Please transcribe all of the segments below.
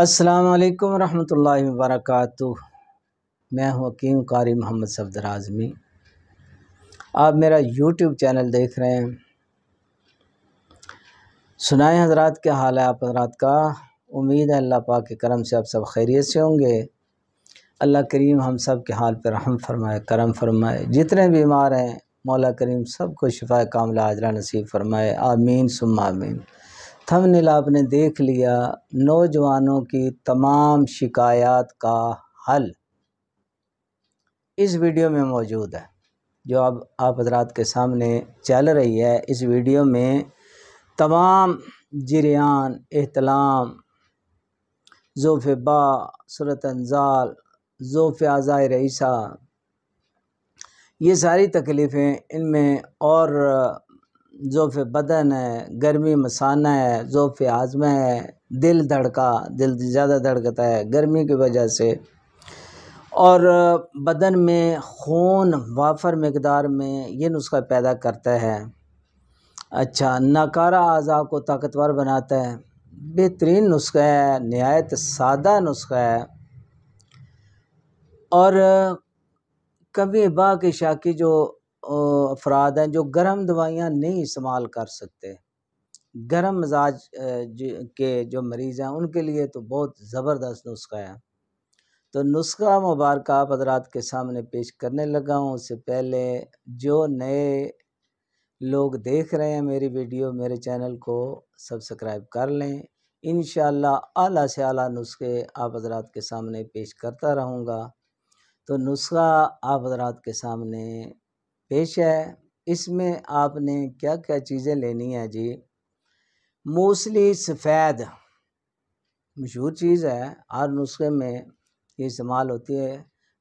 अस्सलाम रहमतुल्लाहि वबरकत मैं हूं हकीम कारी मोहम्मद सफदर आज़मी आप मेरा यूट्यूब चैनल देख रहे हैं सुनाए हजरात क्या हाल है आप हजरात का उम्मीद है अल्लाह पाक के करम से आप सब खैरियत से होंगे अल्लाह करीम हम सब के हाल पर रहम फरमाए करम फरमाए जितने बीमार हैं मौला करीम सबको शिफा कामला आजरा नसीब फरमाए आमीन सुम आमीन थंबनेल आपने देख लिया नौजवानों की तमाम शिकायत का हल इस वीडियो में मौजूद है जो अब आप हजरात के सामने चल रही है इस वीडियो में तमाम जरियान अहतलाम ज़ोफ़ बा सूरत अंजाल ज़ोफ़ आज़ाए रईसा ये सारी तकलीफ़ें इनमें और ज़ोफ़े बदन है गर्मी में साना है ज़ोफ़े हाज़मा है दिल धड़का दिल ज़्यादा धड़कता है गर्मी की वजह से और बदन में खून वाफर मकदार में ये नुस्खा पैदा करता है अच्छा नाकारा अज़ा को ताकतवर बनाता है बेहतरीन नुस्खा है नहायत सादा नुस्खा है और कभी बा की शाकी जो अफराद हैं जो गर्म दवाइयाँ नहीं इस्तेमाल कर सकते गर्म मिजाज के जो मरीज़ हैं उनके लिए तो बहुत ज़बरदस्त नुस्खा है तो नुस्खा मुबारक आप हजरात के सामने पेश करने लगा हूँ उससे पहले जो नए लोग देख रहे हैं मेरी वीडियो मेरे चैनल को सब्सक्राइब कर लें इन आला से आला नुस्खे आप हजरात के सामने पेश करता रहूँगा तो नुस्खा आप हजरात के सामने पेश है इसमें आपने क्या क्या चीज़ें लेनी है जी मोस्टली सफ़ेद मशहूर चीज़ है हर नुस्खे में ये इस्तेमाल होती है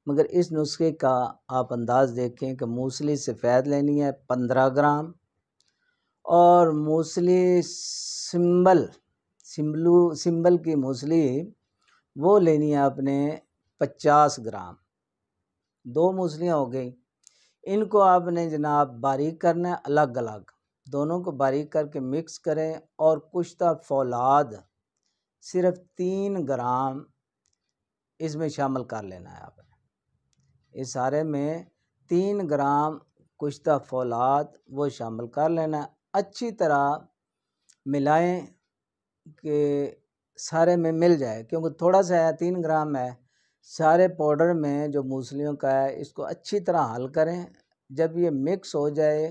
मगर इस नुस्खे का आप अंदाज़ देखें कि मूसली सफ़ेद लेनी है पंद्रह ग्राम और मूसली सिम्बल सिंबलू सिम्बल की मूसली वो लेनी है आपने पचास ग्राम दो मूसलियाँ हो गई इनको आपने जनाब बारीक करना है अलग अलग दोनों को बारीक करके मिक्स करें और कुश्ता तो फौलाद सिर्फ तीन ग्राम इसमें शामिल कर लेना है आपने इस सारे में तीन ग्राम कुश्ता तो फौलाद वो शामिल कर लेना है अच्छी तरह मिलाएं कि सारे में मिल जाए क्योंकि थोड़ा सा है तीन ग्राम है सारे पाउडर में जो मूसलियों का है इसको अच्छी तरह हल करें जब ये मिक्स हो जाए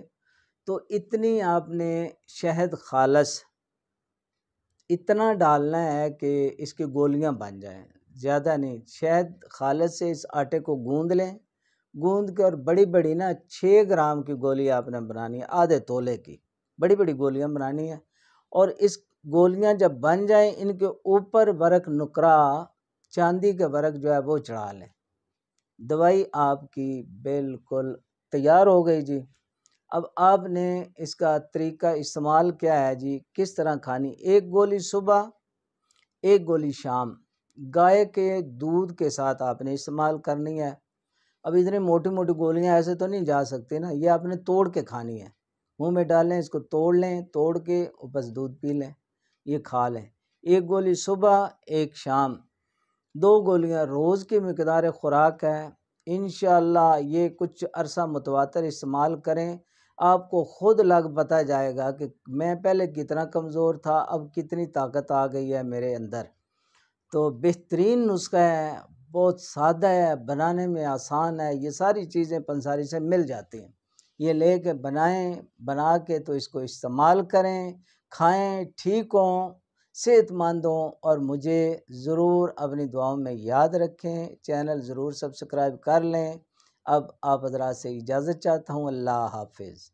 तो इतनी आपने शहद खालस इतना डालना है कि इसकी गोलियां बन जाएं ज़्यादा नहीं शहद खालस से इस आटे को गूंद लें गूंद के और बड़ी बड़ी ना छः ग्राम की गोली आपने बनानी है आधे तोले की बड़ी बड़ी गोलियां बनानी है और इस गोलियां जब बन जाएं इनके ऊपर बरक नुकरा चांदी के वर्क जो है वो चढ़ा लें दवाई आपकी बिल्कुल तैयार हो गई जी अब आपने इसका तरीका इस्तेमाल क्या है जी किस तरह खानी एक गोली सुबह एक गोली शाम गाय के दूध के साथ आपने इस्तेमाल करनी है अब इतनी मोटी मोटी गोलियां ऐसे तो नहीं जा सकती ना ये आपने तोड़ के खानी है मुंह में डालें इसको तोड़ लें तोड़ के बस दूध पी लें ये खा लें एक गोली सुबह एक शाम दो गोलियां रोज़ की मकदार ख़ुराक है इन ये कुछ अरसा मुतवा इस्तेमाल करें आपको ख़ुद लग पता जाएगा कि मैं पहले कितना कमज़ोर था अब कितनी ताकत आ गई है मेरे अंदर तो बेहतरीन नुस्खा है बहुत सादा है बनाने में आसान है ये सारी चीज़ें पंसारी से मिल जाती हैं ये ले कर बनाएँ बना के तो इसको इस्तेमाल करें खाएँ ठीक हों सेहतमंदों और मुझे ज़रूर अपनी दुआओं में याद रखें चैनल ज़रूर सब्सक्राइब कर लें अब आप हजरात से इजाज़त चाहता हूँ अल्लाह हाफिज़